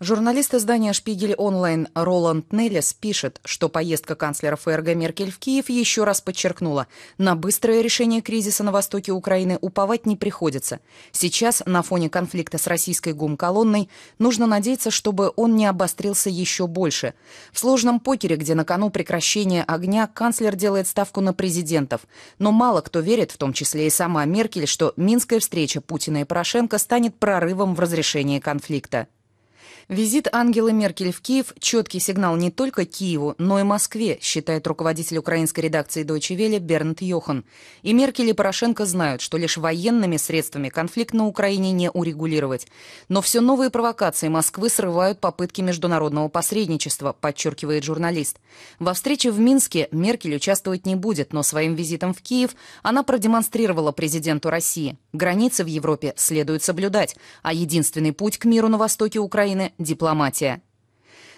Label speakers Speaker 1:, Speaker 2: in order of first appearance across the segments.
Speaker 1: Журналист издания «Шпигель онлайн» Роланд Неллис пишет, что поездка канцлера ФРГ Меркель в Киев еще раз подчеркнула, на быстрое решение кризиса на востоке Украины уповать не приходится. Сейчас, на фоне конфликта с российской гум-колонной, нужно надеяться, чтобы он не обострился еще больше. В сложном покере, где на кону прекращение огня, канцлер делает ставку на президентов. Но мало кто верит, в том числе и сама Меркель, что минская встреча Путина и Порошенко станет прорывом в разрешении конфликта. Визит Ангелы Меркель в Киев – четкий сигнал не только Киеву, но и Москве, считает руководитель украинской редакции Deutsche Welle Бернт Йохан. И Меркель и Порошенко знают, что лишь военными средствами конфликт на Украине не урегулировать. Но все новые провокации Москвы срывают попытки международного посредничества, подчеркивает журналист. Во встрече в Минске Меркель участвовать не будет, но своим визитом в Киев она продемонстрировала президенту России. Границы в Европе следует соблюдать, а единственный путь к миру на востоке Украины дипломатия.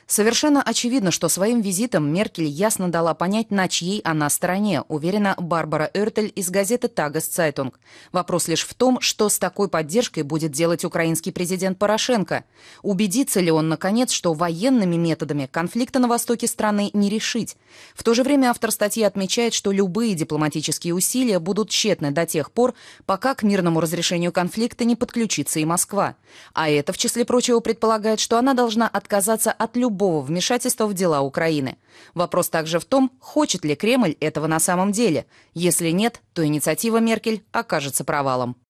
Speaker 1: Совершенно очевидно, что своим визитом Меркель ясно дала понять, на чьей она стороне, уверена Барбара Эртель из газеты «Тагес-Цайтунг». Вопрос лишь в том, что с такой поддержкой будет делать украинский президент Порошенко. Убедится ли он, наконец, что военными методами конфликта на востоке страны не решить? В то же время автор статьи отмечает, что любые дипломатические усилия будут тщетны до тех пор, пока к мирному разрешению конфликта не подключится и Москва. А это, в числе прочего, предполагает, что она должна отказаться от любых любого вмешательства в дела Украины. Вопрос также в том, хочет ли Кремль этого на самом деле. Если нет, то инициатива Меркель окажется провалом.